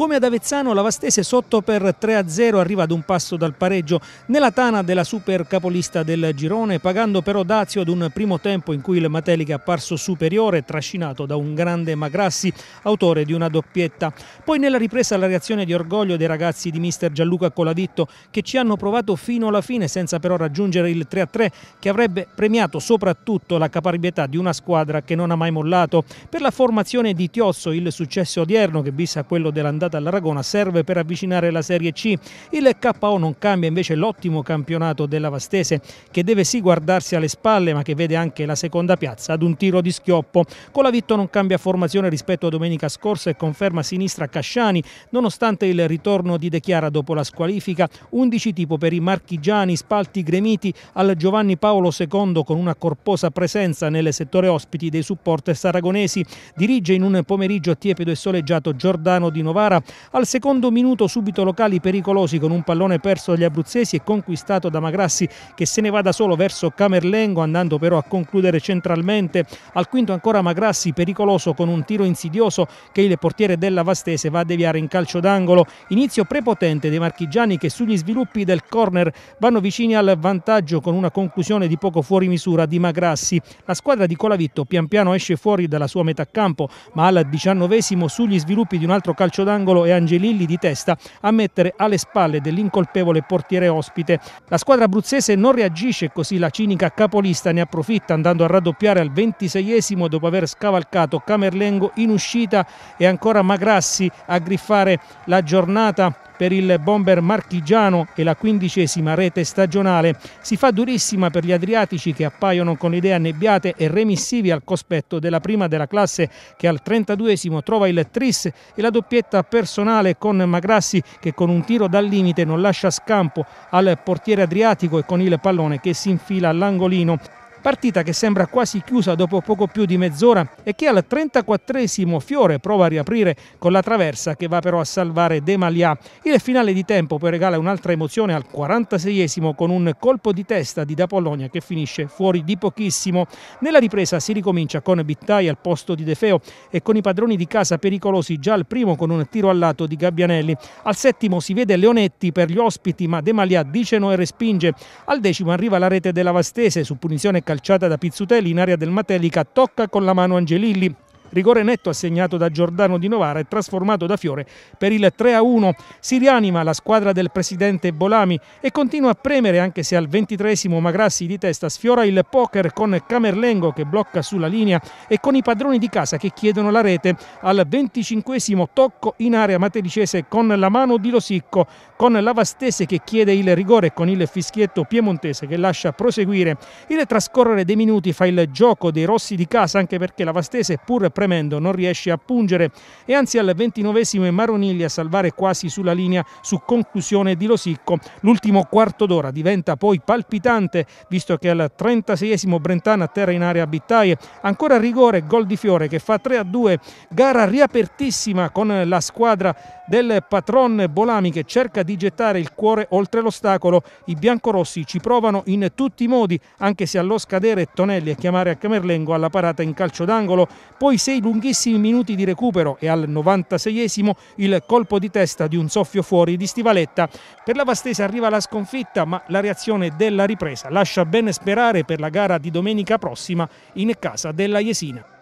Come ad Avezzano la Vastese sotto per 3-0 arriva ad un passo dal pareggio nella tana della super capolista del girone, pagando però Dazio ad un primo tempo in cui il Matelica è apparso superiore, trascinato da un grande Magrassi, autore di una doppietta. Poi nella ripresa la reazione di orgoglio dei ragazzi di mister Gianluca Coladitto che ci hanno provato fino alla fine senza però raggiungere il 3-3 che avrebbe premiato soprattutto la caparbietà di una squadra che non ha mai mollato. Per la formazione di Tiozzo il successo odierno che vissa quello dell'andata passata all'Aragona serve per avvicinare la Serie C. Il KO non cambia invece l'ottimo campionato della Vastese che deve sì guardarsi alle spalle ma che vede anche la seconda piazza ad un tiro di schioppo. Con la vitto non cambia formazione rispetto a domenica scorsa e conferma a sinistra Casciani nonostante il ritorno di De Chiara dopo la squalifica 11 tipo per i marchigiani spalti gremiti al Giovanni Paolo II con una corposa presenza nel settore ospiti dei supporter saragonesi. Dirige in un pomeriggio tiepido e soleggiato Giordano di Novara al secondo minuto subito locali pericolosi con un pallone perso dagli abruzzesi e conquistato da Magrassi che se ne va da solo verso Camerlengo andando però a concludere centralmente. Al quinto ancora Magrassi pericoloso con un tiro insidioso che il portiere della Vastese va a deviare in calcio d'angolo. Inizio prepotente dei marchigiani che sugli sviluppi del corner vanno vicini al vantaggio con una conclusione di poco fuori misura di Magrassi. La squadra di Colavitto pian piano esce fuori dalla sua metà campo ma al diciannovesimo sugli sviluppi di un altro calcio d'angolo d'angolo e Angelilli di testa a mettere alle spalle dell'incolpevole portiere ospite. La squadra abruzzese non reagisce così la cinica capolista ne approfitta andando a raddoppiare al 26esimo dopo aver scavalcato Camerlengo in uscita e ancora Magrassi a griffare la giornata per il bomber marchigiano e la quindicesima rete stagionale. Si fa durissima per gli adriatici che appaiono con le idee annebbiate e remissivi al cospetto della prima della classe che al 32esimo trova il tris e la doppietta personale con Magrassi che con un tiro dal limite non lascia scampo al portiere adriatico e con il pallone che si infila all'angolino. Partita che sembra quasi chiusa dopo poco più di mezz'ora e che al 34esimo Fiore prova a riaprire con la traversa che va però a salvare De Malia. Il finale di tempo poi regala un'altra emozione al 46esimo con un colpo di testa di Da Pologna che finisce fuori di pochissimo. Nella ripresa si ricomincia con Bittai al posto di De Feo e con i padroni di casa pericolosi già al primo con un tiro al lato di Gabbianelli. Al settimo si vede Leonetti per gli ospiti ma De Malia dice no e respinge. Al decimo arriva la rete della Vastese su punizione calciata da Pizzutelli in area del Matelica, tocca con la mano Angelilli rigore netto assegnato da Giordano di Novara e trasformato da Fiore per il 3-1. Si rianima la squadra del presidente Bolami e continua a premere anche se al ventitresimo Magrassi di testa sfiora il poker con Camerlengo che blocca sulla linea e con i padroni di casa che chiedono la rete. Al venticinquesimo tocco in area matericese con la mano di Losicco, con Lavastese che chiede il rigore e con il fischietto piemontese che lascia proseguire. Il trascorrere dei minuti fa il gioco dei rossi di casa anche perché Lavastese pur premendo non riesce a pungere e anzi al ventinovesimo Maroniglia a salvare quasi sulla linea su conclusione di Losicco. L'ultimo quarto d'ora diventa poi palpitante visto che al 36esimo Brentana atterra in area Bittaie. Ancora rigore, gol di Fiore che fa 3 a 2, gara riapertissima con la squadra del patron Bolami che cerca di gettare il cuore oltre l'ostacolo. I biancorossi ci provano in tutti i modi anche se allo scadere Tonelli a chiamare a Camerlengo alla parata in calcio d'angolo. Poi 6 lunghissimi minuti di recupero e al 96esimo il colpo di testa di un soffio fuori di Stivaletta. Per la Vastese arriva la sconfitta ma la reazione della ripresa lascia ben sperare per la gara di domenica prossima in casa della Jesina.